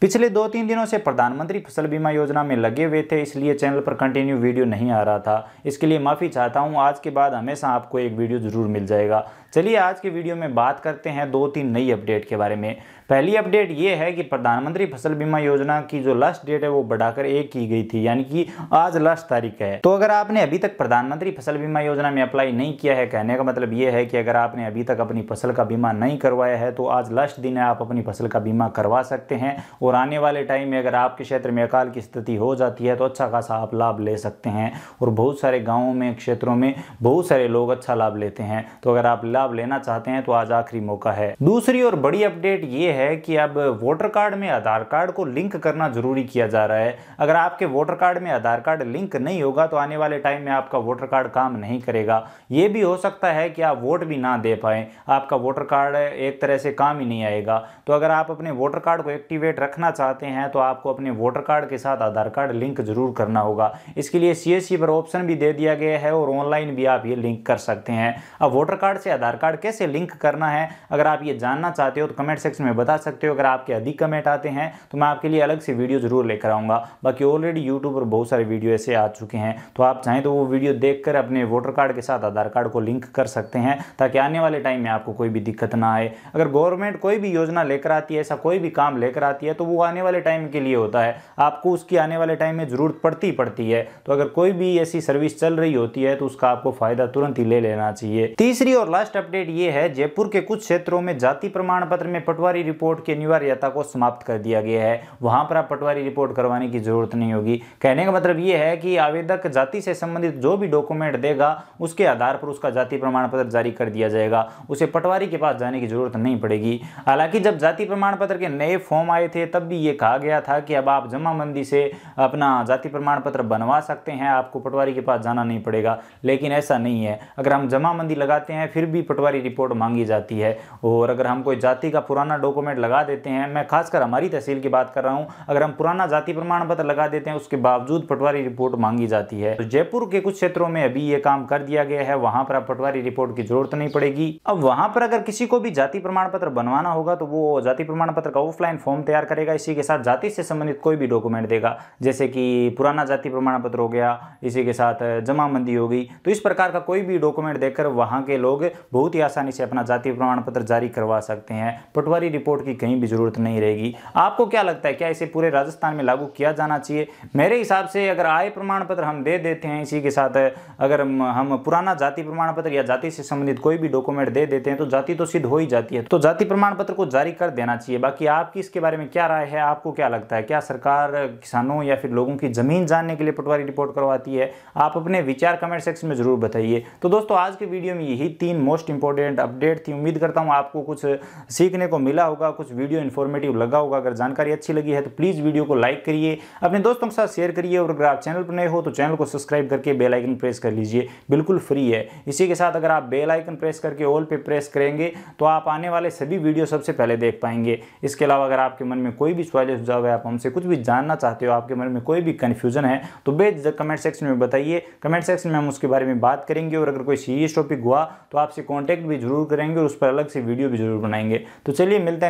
पिछले दो तीन दिनों से प्रधानमंत्री फसल बीमा योजना में लगे हुए थे इसलिए चैनल पर कंटिन्यू वीडियो नहीं आ रहा था इसके लिए माफ़ी चाहता हूँ आज के बाद हमेशा आपको एक वीडियो ज़रूर मिल जाएगा चलिए आज के वीडियो में बात करते हैं दो तीन नई अपडेट के बारे में पहली अपडेट ये है कि प्रधानमंत्री फसल बीमा योजना की जो लास्ट डेट है वो बढ़ाकर एक की गई थी यानी कि आज लास्ट तारीख है तो अगर आपने अभी तक प्रधानमंत्री फसल बीमा योजना में अप्लाई नहीं किया है कहने का मतलब ये है कि अगर आपने अभी तक अपनी फसल का बीमा नहीं करवाया है तो आज लास्ट दिन है आप अपनी फसल का बीमा करवा सकते हैं और आने वाले टाइम में अगर आपके क्षेत्र में अकाल की स्थिति हो जाती है तो अच्छा खासा आप लाभ ले सकते हैं और बहुत सारे गाँवों में क्षेत्रों में बहुत सारे लोग अच्छा लाभ लेते हैं तो अगर आप लाभ लेना चाहते हैं तो आज आखिरी मौका है दूसरी और बड़ी अपडेट ये है है कि अब वोटर कार्ड में आधार कार्ड को लिंक करना ज़रूरी किया जा रहा है अगर आपके वोटर कार्ड में आधार कार्ड लिंक नहीं होगा तो आने वाले टाइम में आपका वोटर कार्ड काम नहीं करेगा ये भी हो सकता है कि आप वोट भी ना दे पाएँ आपका वोटर कार्ड एक तरह से काम ही नहीं आएगा तो अगर आप अपने वोटर कार्ड को एक्टिवेट रखना चाहते हैं तो आपको अपने वोटर कार्ड के साथ आधार कार्ड लिंक ज़रूर करना होगा इसके लिए सी पर ऑप्शन भी दे दिया गया है और ऑनलाइन भी आप ये लिंक कर सकते हैं अब वोटर कार्ड से आधार कार्ड कैसे लिंक करना है अगर आप ये जानना चाहते हो तो कमेंट सेक्शन में बता बता सकते हो अगर आपके अधिक कमेंट आते हैं तो मैं आपके लिए अलग से वीडियो ज़रूर लेकर आऊँगा बाकी ऑलरेडी यूट्यूब पर बहुत सारे वीडियो ऐसे आ चुके हैं तो आप चाहें तो वो वीडियो देख अपने वोटर कार्ड के साथ आधार कार्ड को लिंक कर सकते हैं ताकि आने वाले टाइम में आपको कोई भी दिक्कत ना आए अगर गवर्नमेंट कोई भी योजना लेकर आती है ऐसा कोई भी काम लेकर आती है तो वो आने वाले टाइम के लिए होता है आपको उसकी आने वाले टाइम में ज़रूरत पड़ती पड़ती है तो अगर कोई भी ऐसी सर्विस चल रही होती है तो उसका आपको फायदा तुरंत ही ले लेना चाहिए तीसरी और लास्ट अपडेट ये है जयपुर के कुछ क्षेत्रों में जाति प्रमाण पत्र में पटवारी रिपोर्ट की अनिवार्यता को समाप्त कर दिया गया है वहां पर आप पटवारी रिपोर्ट करवाने की जरूरत नहीं होगी कहने का मतलब यह है कि आवेदक जाति से संबंधित जो भी डॉक्यूमेंट देगा उसके आधार पर उसका जाति प्रमाण पत्र जारी कर दिया जाएगा उसे पटवारी के पास जाने की जरूरत नहीं पड़ेगी हालांकि जब जाति प्रमाण पत्र के नए फॉर्म आए थे तब भी ये कहा गया था कि अब आप मंदी से अपना जाति प्रमाण पत्र बनवा सकते हैं आपको पटवारी के पास जाना नहीं पड़ेगा लेकिन ऐसा नहीं है अगर हम मंदी लगाते हैं फिर भी पटवारी रिपोर्ट मांगी जाती है और अगर हम कोई जाति का पुराना डॉक्यूमेंट डॉक्यूमेंट लगा देते हैं मैं खासकर हमारी तहसील की बात कर रहा हूँ अगर हम पुराना जाति प्रमाण पत्र लगा देते हैं उसके बावजूद पटवारी रिपोर्ट मांगी जाती है तो जयपुर के कुछ क्षेत्रों में अभी ये काम कर दिया गया है वहाँ पर पटवारी रिपोर्ट की जरूरत नहीं पड़ेगी अब वहाँ पर अगर किसी को भी जाति प्रमाण पत्र बनवाना होगा तो वो जाति प्रमाण पत्र का ऑफलाइन फॉर्म तैयार करेगा इसी के साथ जाति से संबंधित कोई भी डॉक्यूमेंट देगा जैसे कि पुराना जाति प्रमाण पत्र हो गया इसी के साथ मंदी हो गई तो इस प्रकार का कोई भी डॉक्यूमेंट देकर वहाँ के लोग बहुत ही आसानी से अपना जाति प्रमाण पत्र जारी करवा सकते हैं पटवारी रिपोर्ट रिपोर्ट की कहीं भी ज़रूरत नहीं रहेगी आपको क्या लगता है क्या इसे पूरे राजस्थान में लागू किया जाना चाहिए मेरे हिसाब से अगर आय प्रमाण पत्र हम दे देते हैं इसी के साथ अगर हम पुराना जाति प्रमाण पत्र या जाति से संबंधित कोई भी डॉक्यूमेंट दे देते हैं तो जाति तो सिद्ध हो ही जाती है तो जाति प्रमाण पत्र को जारी कर देना चाहिए बाकी आपकी इसके बारे में क्या राय है आपको क्या लगता है क्या सरकार किसानों या फिर लोगों की ज़मीन जानने के लिए पटवारी रिपोर्ट करवाती है आप अपने विचार कमेंट सेक्शन में ज़रूर बताइए तो दोस्तों आज के वीडियो में यही तीन मोस्ट इंपॉर्टेंट अपडेट थी उम्मीद करता हूँ आपको कुछ सीखने को मिला होगा होगा कुछ वीडियो इन्फॉर्मेटिव लगा होगा अगर जानकारी अच्छी लगी है तो प्लीज़ वीडियो को लाइक करिए अपने दोस्तों के साथ शेयर करिए और अगर आप चैनल पर नए हो तो चैनल को सब्सक्राइब करके बेल आइकन प्रेस कर लीजिए बिल्कुल फ्री है इसी के साथ अगर आप बेल आइकन प्रेस करके ऑल पे प्रेस करेंगे तो आप आने वाले सभी वीडियो सबसे पहले देख पाएंगे इसके अलावा अगर आपके मन में कोई भी सवाल सुझाव है आप हमसे कुछ भी जानना चाहते हो आपके मन में कोई भी कन्फ्यूजन है तो बे कमेंट सेक्शन में बताइए कमेंट सेक्शन में हम उसके बारे में बात करेंगे और अगर कोई सीरियस टॉपिक हुआ तो आपसे कॉन्टैक्ट भी जरूर करेंगे और उस पर अलग से वीडियो भी जरूर बनाएंगे तो चलिए मिलते हैं